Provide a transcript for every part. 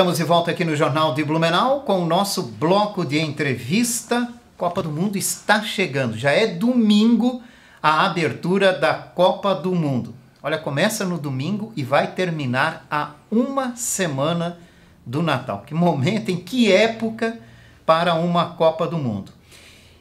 Estamos de volta aqui no Jornal de Blumenau com o nosso bloco de entrevista. Copa do Mundo está chegando. Já é domingo a abertura da Copa do Mundo. Olha, começa no domingo e vai terminar a uma semana do Natal. Que momento, em que época para uma Copa do Mundo.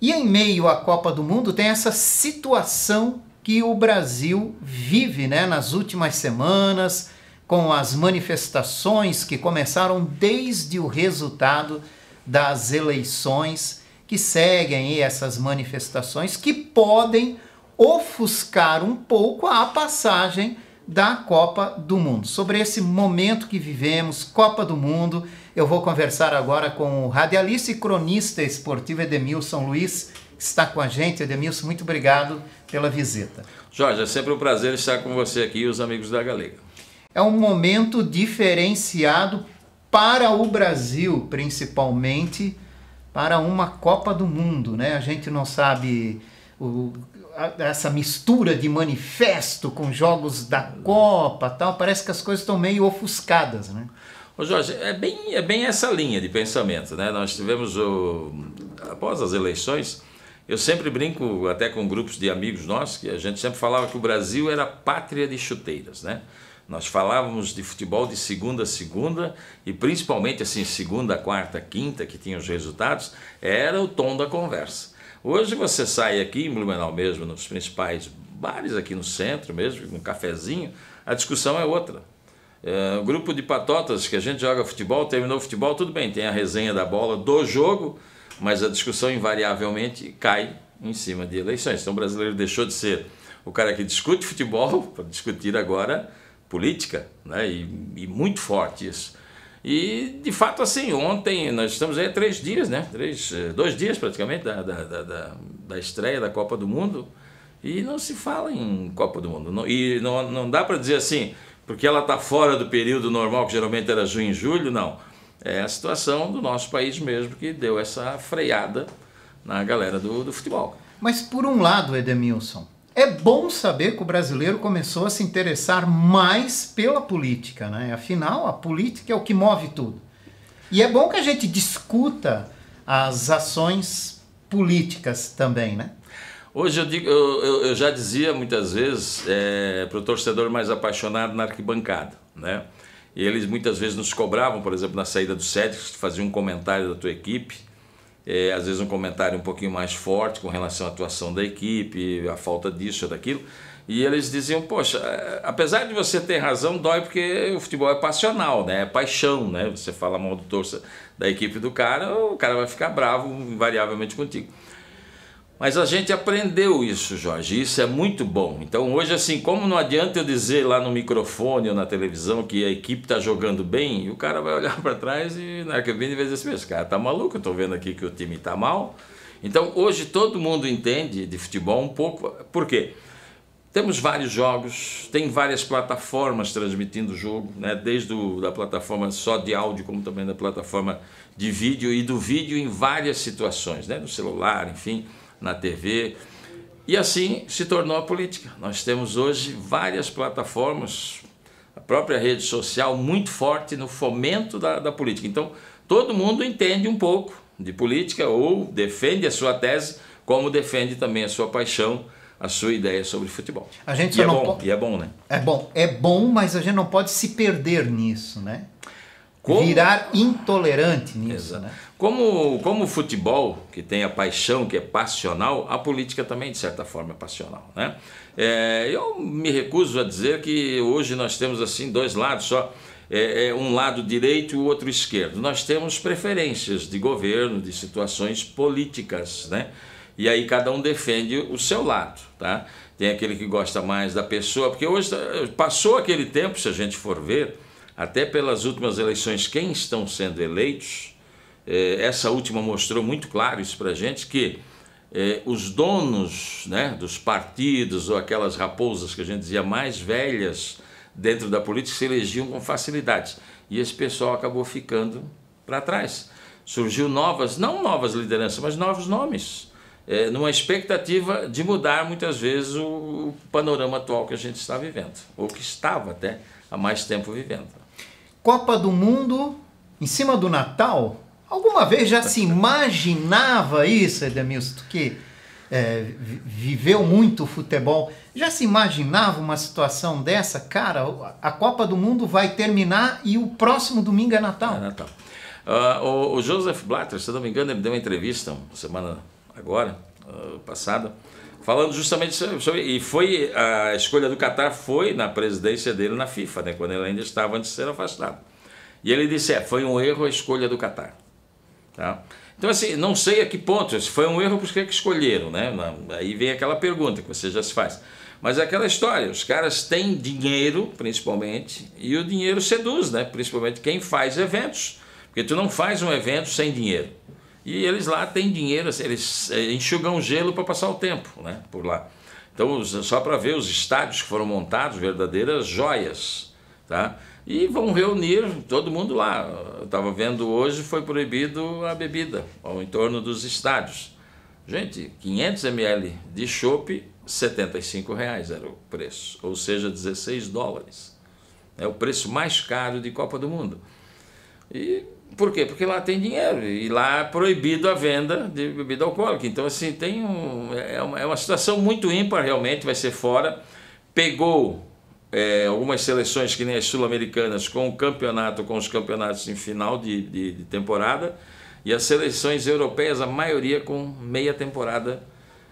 E em meio à Copa do Mundo tem essa situação que o Brasil vive né, nas últimas semanas com as manifestações que começaram desde o resultado das eleições, que seguem essas manifestações que podem ofuscar um pouco a passagem da Copa do Mundo. Sobre esse momento que vivemos, Copa do Mundo, eu vou conversar agora com o radialista e cronista esportivo Edemilson Luiz, que está com a gente. Edemilson, muito obrigado pela visita. Jorge, é sempre um prazer estar com você aqui e os amigos da Galega. É um momento diferenciado para o Brasil, principalmente para uma Copa do Mundo, né? A gente não sabe o, a, essa mistura de manifesto com jogos da Copa, tal. Parece que as coisas estão meio ofuscadas, né? Ô Jorge, é bem, é bem essa linha de pensamento, né? Nós tivemos o, após as eleições, eu sempre brinco até com grupos de amigos nossos que a gente sempre falava que o Brasil era pátria de chuteiras, né? Nós falávamos de futebol de segunda a segunda e principalmente assim segunda, quarta, quinta que tinha os resultados era o tom da conversa. Hoje você sai aqui em Blumenau mesmo nos principais bares aqui no centro mesmo, um cafezinho, a discussão é outra. É, o grupo de patotas que a gente joga futebol, terminou o futebol, tudo bem, tem a resenha da bola do jogo, mas a discussão invariavelmente cai em cima de eleições. Então o brasileiro deixou de ser o cara que discute futebol para discutir agora política, né? E, e, muito forte isso. E, de fato, assim, ontem, nós estamos aí há três dias, né? Três, eh, dois dias praticamente da, da, da, da estreia da Copa do Mundo, e não se fala em Copa do Mundo. e não, não dá para dizer assim, porque ela está fora do período normal, que geralmente era junho e julho, não. É a situação do nosso país mesmo que deu essa freada na galera do, do futebol. Mas por um lado, Edemilson, é bom saber que o brasileiro começou a se interessar mais pela política, né? Afinal, a política é o que move tudo. E é bom que a gente discuta as ações políticas também, né? Hoje eu, digo, eu, eu já dizia muitas vezes é, para o torcedor mais apaixonado na arquibancada, né? E eles muitas vezes nos cobravam, por exemplo, na saída do set, fazia um comentário da tua equipe é, às vezes um comentário um pouquinho mais forte com relação à atuação da equipe, a falta disso ou daquilo. E eles diziam, poxa, é, apesar de você ter razão, dói porque o futebol é passional, né? É paixão, né? Você fala mal do torcedor da equipe do cara, o cara vai ficar bravo invariavelmente contigo. Mas a gente aprendeu isso, Jorge, isso é muito bom. Então hoje, assim, como não adianta eu dizer lá no microfone ou na televisão que a equipe está jogando bem, o cara vai olhar para trás e na cabine vai dizer assim, cara tá maluco, eu estou vendo aqui que o time está mal. Então hoje todo mundo entende de futebol um pouco. Por quê? Temos vários jogos, tem várias plataformas transmitindo o jogo, né? desde o, da plataforma só de áudio, como também da plataforma de vídeo, e do vídeo em várias situações, né? no celular, enfim na TV. E assim se tornou a política. Nós temos hoje várias plataformas, a própria rede social muito forte no fomento da, da política. Então, todo mundo entende um pouco de política ou defende a sua tese, como defende também a sua paixão, a sua ideia sobre futebol. A gente e é bom, e é bom, né? É bom, é bom, mas a gente não pode se perder nisso, né? Como... Virar intolerante nisso, Exato. né? Como, como o futebol, que tem a paixão, que é passional, a política também, de certa forma, é passional. Né? É, eu me recuso a dizer que hoje nós temos assim dois lados só. É, é um lado direito e o outro esquerdo. Nós temos preferências de governo, de situações políticas, né? E aí cada um defende o seu lado, tá? Tem aquele que gosta mais da pessoa, porque hoje passou aquele tempo, se a gente for ver, até pelas últimas eleições, quem estão sendo eleitos, é, essa última mostrou muito claro isso para a gente, que é, os donos né, dos partidos ou aquelas raposas que a gente dizia mais velhas dentro da política se elegiam com facilidade. E esse pessoal acabou ficando para trás. Surgiu novas, não novas lideranças, mas novos nomes, é, numa expectativa de mudar muitas vezes o panorama atual que a gente está vivendo, ou que estava até há mais tempo vivendo. Copa do Mundo em cima do Natal, Alguma vez já se imaginava isso, Edmilson, que é, viveu muito futebol, já se imaginava uma situação dessa? Cara, a Copa do Mundo vai terminar e o próximo domingo é Natal. É Natal. Uh, o, o, Joseph Blatter, se não me engano, ele deu uma entrevista uma semana agora, uh, passada, falando justamente sobre, e foi a escolha do Catar foi na presidência dele na FIFA, né, quando ele ainda estava antes de ser afastado. E ele disse, é, foi um erro a escolha do Catar. Tá? Então, assim, não sei a que ponto, se foi um erro, por é que escolheram, né? Aí vem aquela pergunta que você já se faz. Mas é aquela história, os caras têm dinheiro, principalmente, e o dinheiro seduz, né? Principalmente quem faz eventos, porque tu não faz um evento sem dinheiro. E eles lá têm dinheiro, assim, eles eh, enxugam gelo para passar o tempo, né? Por lá. Então, só para ver os estádios que foram montados, verdadeiras joias, tá? e vão reunir todo mundo lá. Eu estava vendo hoje, foi proibido a bebida ao entorno dos estádios. Gente, 500 ml de chopp, 75 reais era o preço, ou seja, 16 dólares. É o preço mais caro de Copa do Mundo. E por quê? Porque lá tem dinheiro e lá é proibido a venda de bebida alcoólica. Então, assim, tem um, é, uma, é uma situação muito ímpar, realmente, vai ser fora. Pegou é, algumas seleções que nem as sul-americanas com o campeonato, com os campeonatos em final de, de, de, temporada, e as seleções europeias, a maioria com meia temporada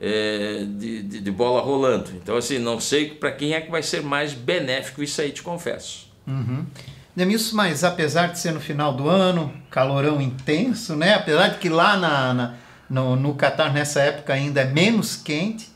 é, de, de, de, bola rolando. Então, assim, não sei para quem é que vai ser mais benéfico isso aí, te confesso. Uhum. Demilson, mas apesar de ser no final do ano, calorão intenso, né? Apesar de que lá na, na no, no Catar nessa época ainda é menos quente,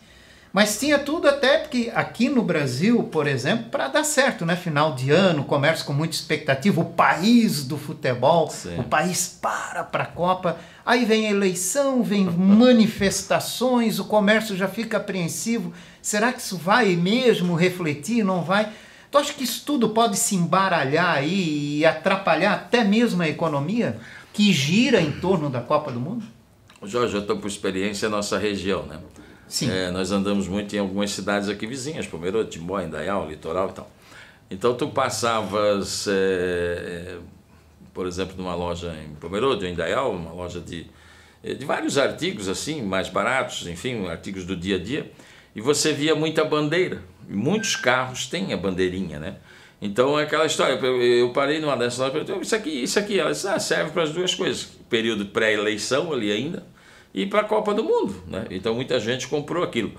mas tinha tudo até porque aqui no Brasil, por exemplo, para dar certo, né? Final de ano, comércio com muita expectativa, o país do futebol, Sim. o país para para a Copa. Aí vem a eleição, vem manifestações, o comércio já fica apreensivo. Será que isso vai mesmo refletir? Não vai? Tu acha que isso tudo pode se embaralhar aí e atrapalhar até mesmo a economia que gira em torno da Copa do Mundo? Jorge, eu estou por experiência nossa região, né? Sim. É, nós andamos muito em algumas cidades aqui vizinhas, Palmeira, Timó, Indaial, Litoral e tal. Então tu passavas, é, é, por exemplo, numa loja em Pomerode ou Indaial, uma loja de, é, de vários artigos assim, mais baratos, enfim, artigos do dia a dia, e você via muita bandeira. Muitos carros têm a bandeirinha, né? Então é aquela história, eu parei numa dessas lojas e perguntei, isso aqui, isso aqui, ela disse, ah, serve para as duas coisas, período pré-eleição ali ainda, e para a Copa do Mundo. Né? Então muita gente comprou aquilo.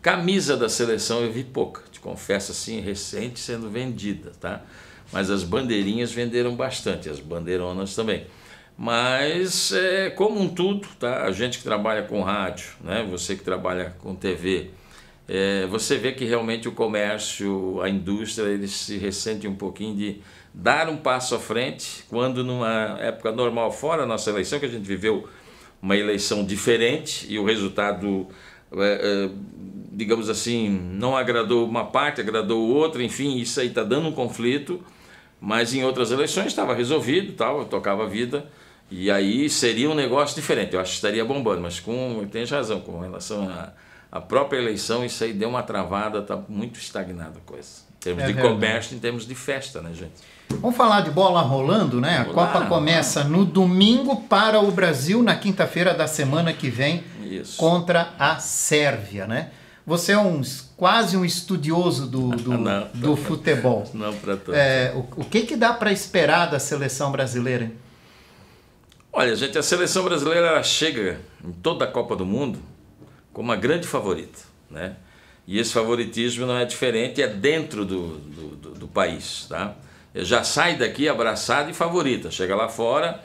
Camisa da seleção eu vi pouca, te confesso assim, recente sendo vendida, tá? Mas as bandeirinhas venderam bastante, as bandeironas também. Mas, é, como um tudo, tá? a gente que trabalha com rádio, né? você que trabalha com TV, é, você vê que realmente o comércio, a indústria, eles se ressentem um pouquinho de dar um passo à frente, quando numa época normal, fora a nossa eleição, que a gente viveu uma eleição diferente e o resultado, é, é, digamos assim, não agradou uma parte, agradou outra, enfim, isso aí está dando um conflito, mas em outras eleições estava resolvido, tal, tocava a vida, e aí seria um negócio diferente, eu acho que estaria bombando, mas com, tem razão, com relação à a, a própria eleição, isso aí deu uma travada, está muito estagnada a coisa. Em termos é de verdade. comércio, em termos de festa, né, gente? Vamos falar de bola rolando, né? A Olá, Copa mano. começa no domingo para o Brasil, na quinta-feira da semana que vem, Isso. contra a Sérvia, né? Você é um, quase um estudioso do, do, não, do futebol. Não, para todos. É, o, o, que, que dá para esperar da seleção brasileira? Olha, gente, a seleção brasileira chega em toda a Copa do Mundo como a grande favorita, né? E esse favoritismo não é diferente, é dentro do, do, do, do país, tá? já sai daqui abraçada e favorita. Chega lá fora,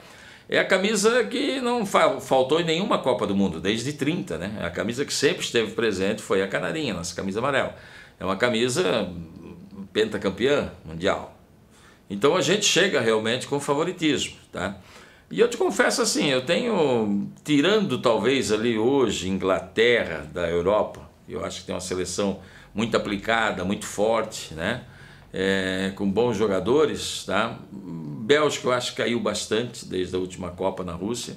é a camisa que não fa faltou em nenhuma Copa do Mundo, desde 30, né? É a camisa que sempre esteve presente foi a canarinha, nossa camisa amarela. É uma camisa pentacampeã mundial. Então a gente chega realmente com favoritismo, tá? E eu te confesso assim, eu tenho, tirando talvez ali hoje Inglaterra da Europa, eu acho que tem uma seleção muito aplicada, muito forte, né? é, com bons jogadores. Tá? Bélgica eu acho que caiu bastante desde a última Copa na Rússia,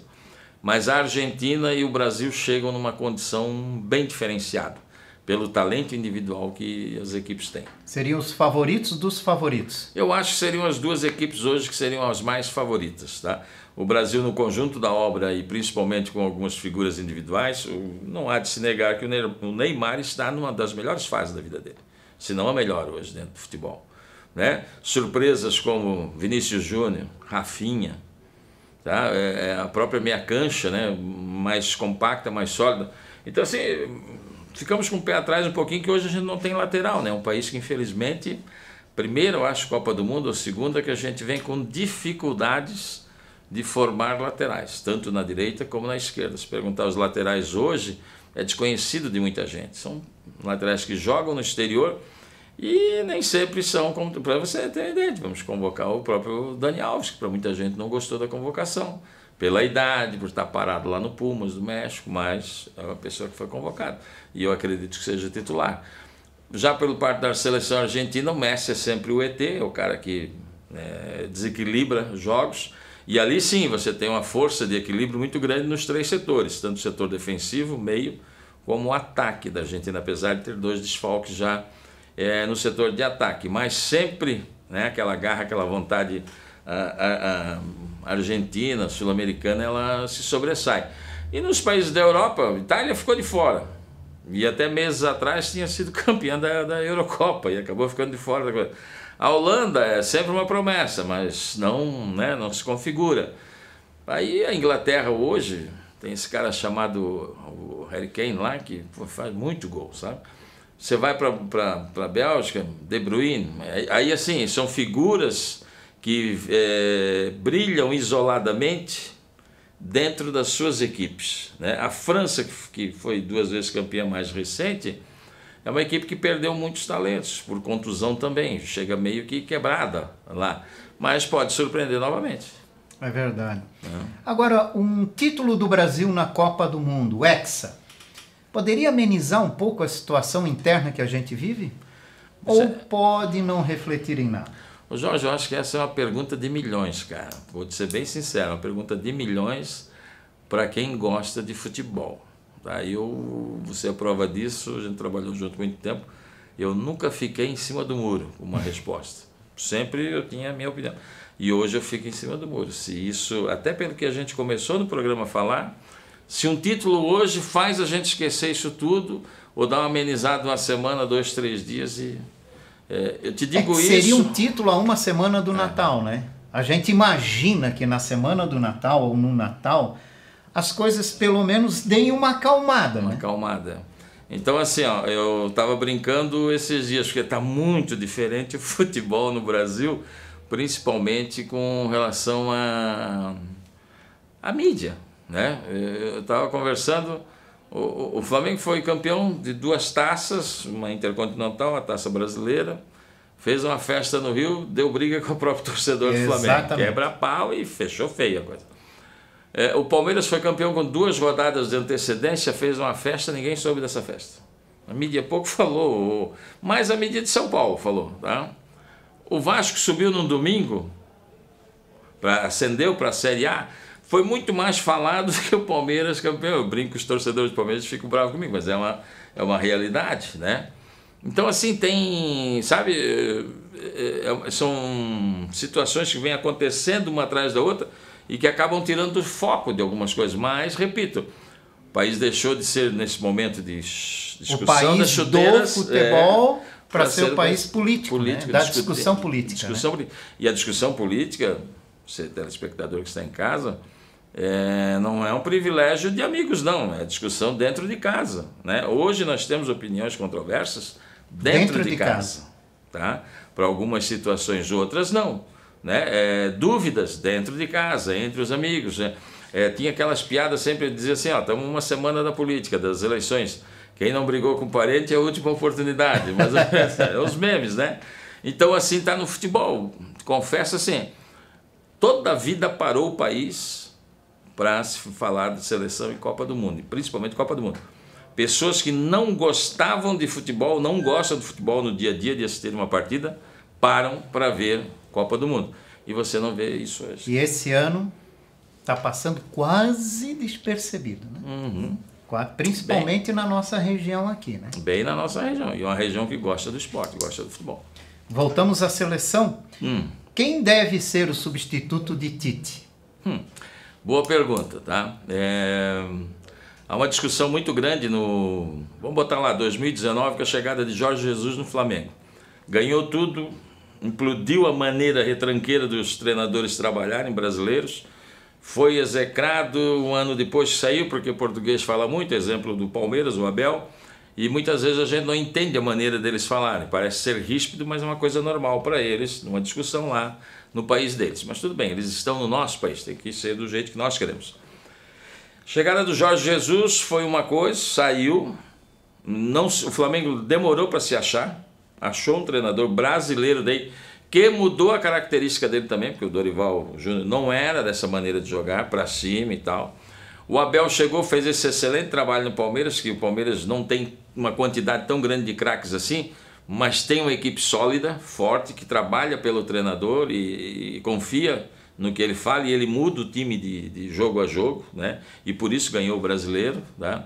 mas a Argentina e o Brasil chegam numa condição bem diferenciada pelo talento individual que as equipes têm. Seriam os favoritos dos favoritos? Eu acho que seriam as duas equipes hoje que seriam as mais favoritas, tá? O Brasil no conjunto da obra e principalmente com algumas figuras individuais, não há de se negar que o Neymar está numa das melhores fases da vida dele se não a melhor hoje dentro do futebol. Né? Surpresas como Vinícius Júnior, Rafinha, tá? É, é a própria meia cancha, né? mais compacta, mais sólida. Então, assim, ficamos com o pé atrás um pouquinho, que hoje a gente não tem lateral. Né? Um país que, infelizmente, primeiro, eu acho, Copa do Mundo, ou segunda, é que a gente vem com dificuldades de formar laterais, tanto na direita como na esquerda. Se perguntar os laterais hoje, é desconhecido de muita gente. São laterais que jogam no exterior e nem sempre são, para você ter ideia, vamos convocar o próprio Dani Alves, que para muita gente não gostou da convocação, pela idade, por estar parado lá no Pumas, do México, mas é uma pessoa que foi convocada e eu acredito que seja titular. Já pelo parte da seleção argentina, o Messi é sempre o ET, é o cara que é, desequilibra jogos, e ali sim você tem uma força de equilíbrio muito grande nos três setores, tanto o setor defensivo, meio, como o ataque da Argentina, apesar de ter dois desfalques já é, no setor de ataque. Mas sempre né, aquela garra, aquela vontade a, a, a argentina, sul-americana, ela se sobressai. E nos países da Europa, Itália ficou de fora. E até meses atrás tinha sido campeã da, da Eurocopa e acabou ficando de fora da coisa. A Holanda é sempre uma promessa, mas não, né, não se configura. Aí a Inglaterra hoje tem esse cara chamado o Harry Kane lá que faz muito gol, sabe? Você vai para a Bélgica, De Bruyne, aí assim, são figuras que é, brilham isoladamente dentro das suas equipes. Né? A França, que foi duas vezes campeã mais recente, é uma equipe que perdeu muitos talentos, por contusão também, chega meio que quebrada lá, mas pode surpreender novamente. É verdade. É. Agora, um título do Brasil na Copa do Mundo, Hexa, poderia amenizar um pouco a situação interna que a gente vive? Ou pode não refletir em nada? Ô Jorge, eu acho que essa é uma pergunta de milhões, cara. Vou te ser bem sincero, é uma pergunta de milhões para quem gosta de futebol. Aí eu, você é prova disso, a gente trabalhou junto muito tempo. Eu nunca fiquei em cima do muro com uma resposta. Sempre eu tinha a minha opinião. E hoje eu fico em cima do muro. Se isso, até pelo que a gente começou no programa a falar, se um título hoje faz a gente esquecer isso tudo, ou dar uma amenizada uma semana, dois, três dias e. É, eu te digo é seria isso. Seria um título a uma semana do é. Natal, né? A gente imagina que na semana do Natal ou no Natal as coisas pelo menos deem uma acalmada. Uma né? acalmada. Então, assim, ó, eu estava brincando esses dias, porque está muito diferente o futebol no Brasil, principalmente com relação à a, a mídia. Né? Eu estava conversando. O, o, Flamengo foi campeão de duas taças, uma intercontinental, a taça brasileira. Fez uma festa no Rio, deu briga com o próprio torcedor Exatamente. do Flamengo. Quebra pau e fechou feia a coisa. É, o Palmeiras foi campeão com duas rodadas de antecedência, fez uma festa, ninguém soube dessa festa. A mídia pouco falou, mas a mídia de São Paulo falou. Tá? O Vasco subiu num domingo, pra, ascendeu para a Série A, foi muito mais falado do que o Palmeiras campeão. Eu brinco, os torcedores do Palmeiras ficam bravos comigo, mas é uma, é uma realidade, né? Então, assim, tem, sabe, é, é, é, são situações que vêm acontecendo uma atrás da outra e que acabam tirando o foco de algumas coisas. Mas, repito, o país deixou de ser, nesse momento de discussão o país Do futebol... É, para ser, ser o país político, político né? da discussão política. Né? Discussão, né? E a discussão política, você telespectador que está em casa, é, não é um privilégio de amigos, não. É discussão dentro de casa. Né? Hoje nós temos opiniões controversas dentro, dentro de, de, casa. casa. Tá? Para algumas situações, outras não né? É, dúvidas dentro de casa, entre os amigos. Né? É, tinha aquelas piadas sempre dizia assim, estamos uma semana da política, das eleições. Quem não brigou com o parente é a última oportunidade. Mas é, é, os memes, né? Então assim está no futebol. Confesso assim, toda a vida parou o país para se falar de seleção e Copa do Mundo, principalmente Copa do Mundo. Pessoas que não gostavam de futebol, não gostam de futebol no dia a dia de assistir uma partida, param para ver Copa do Mundo. E você não vê isso hoje. E esse ano está passando quase despercebido, né? Uhum. Principalmente Bem, na nossa região aqui, né? Bem na nossa região. E uma região que gosta do esporte, gosta do futebol. Voltamos à seleção. Hum. Quem deve ser o substituto de Tite? Hum. Boa pergunta, tá? É... Há uma discussão muito grande no. Vamos botar lá, 2019, com a chegada de Jorge Jesus no Flamengo. Ganhou tudo, implodiu a maneira retranqueira dos treinadores trabalharem brasileiros, foi execrado, um ano depois saiu, porque o português fala muito, exemplo do Palmeiras, o Abel, e muitas vezes a gente não entende a maneira deles falarem, parece ser ríspido, mas é uma coisa normal para eles, numa discussão lá no país deles. Mas tudo bem, eles estão no nosso país, tem que ser do jeito que nós queremos. Chegada do Jorge Jesus foi uma coisa, saiu, não, o Flamengo demorou para se achar, achou um treinador brasileiro daí que mudou a característica dele também, porque o Dorival Júnior não era dessa maneira de jogar, para cima e tal. O Abel chegou, fez esse excelente trabalho no Palmeiras, que o Palmeiras não tem uma quantidade tão grande de craques assim, mas tem uma equipe sólida, forte, que trabalha pelo treinador e, e confia no que ele fala e ele muda o time de, de jogo a jogo, né? E por isso ganhou o brasileiro, tá?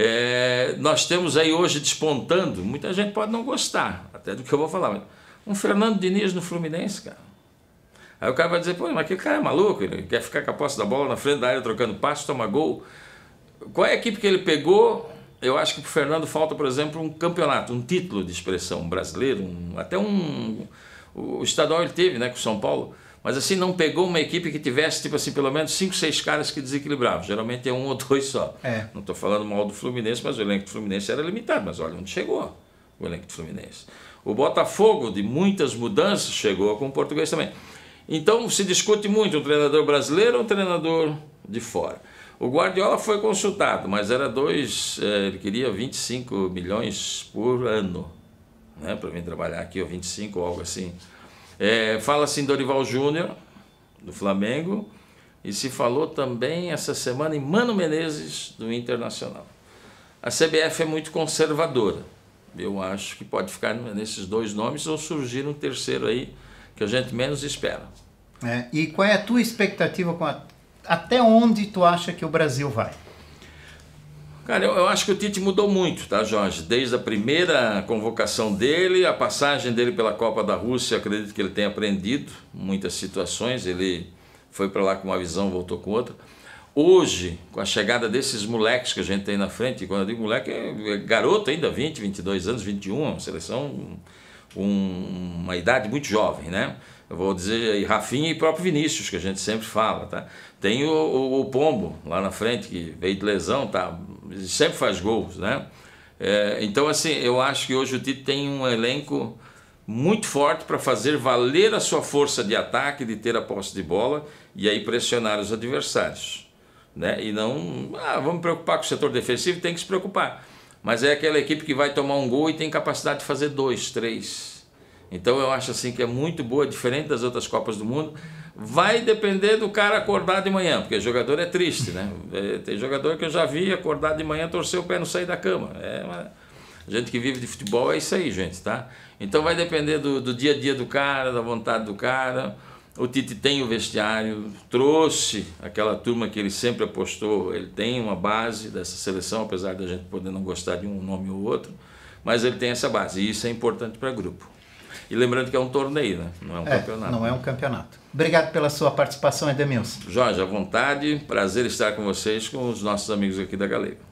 É, nós temos aí hoje despontando, muita gente pode não gostar até do que eu vou falar, mas um Fernando Diniz no Fluminense, cara. Aí o cara vai dizer, pô, mas aquele cara é maluco, ele quer ficar com a posse da bola na frente da área trocando passe, toma gol. Qual é a equipe que ele pegou? Eu acho que pro Fernando falta, por exemplo, um campeonato, um título de expressão brasileiro, um, até um. O estadual ele teve, né, com o São Paulo mas assim não pegou uma equipe que tivesse tipo assim pelo menos cinco, seis caras que desequilibravam. Geralmente é um ou dois só. É. Não estou falando mal do Fluminense, mas o elenco do Fluminense era limitado. Mas olha onde chegou o elenco do Fluminense. O Botafogo de muitas mudanças chegou com o português também. Então se discute muito um treinador brasileiro ou um treinador de fora. O Guardiola foi consultado, mas era dois, eh, ele queria 25 milhões por ano, né, para vir trabalhar aqui ou 25 ou algo assim. É, Fala-se em assim Dorival Júnior, do Flamengo, e se falou também essa semana em Mano Menezes, do Internacional. A CBF é muito conservadora. Eu acho que pode ficar nesses dois nomes ou surgir um terceiro aí que a gente menos espera. É, e qual é a tua expectativa com a, até onde tu acha que o Brasil vai? Cara, eu, eu, acho que o Tite mudou muito, tá, Jorge? Desde a primeira convocação dele, a passagem dele pela Copa da Rússia, acredito que ele tenha aprendido muitas situações. Ele foi para lá com uma visão, voltou com outra. Hoje, com a chegada desses moleques que a gente tem na frente, quando eu digo moleque, é garoto ainda, 20, 22 anos, 21, uma seleção, uma idade muito jovem, né? eu vou dizer aí, Rafinha e próprio Vinícius, que a gente sempre fala, tá? Tem o, o, o Pombo lá na frente, que veio de lesão, tá ele sempre faz gols, né? É, então, assim, eu acho que hoje o Tite tem um elenco muito forte para fazer valer a sua força de ataque, de ter a posse de bola e aí pressionar os adversários. Né? E não, ah, vamos preocupar com o setor defensivo, tem que se preocupar. Mas é aquela equipe que vai tomar um gol e tem capacidade de fazer dois, três. Então eu acho assim que é muito boa, diferente das outras Copas do Mundo. Vai depender do cara acordar de manhã, porque jogador é triste, né? É, tem jogador que eu já vi acordar de manhã, torcer o pé, não sair da cama. É uma... Gente que vive de futebol é isso aí, gente, tá? Então vai depender do, do dia a dia do cara, da vontade do cara. O Tite tem o vestiário, trouxe aquela turma que ele sempre apostou. Ele tem uma base dessa seleção, apesar da gente poder não gostar de um nome ou outro, mas ele tem essa base e isso é importante para o grupo. E lembrando que é um torneio, né? Não é um é, campeonato. Não é um campeonato. Obrigado pela sua participação, Edemilson. Jorge, à vontade. Prazer estar com vocês, com os nossos amigos aqui da Galega.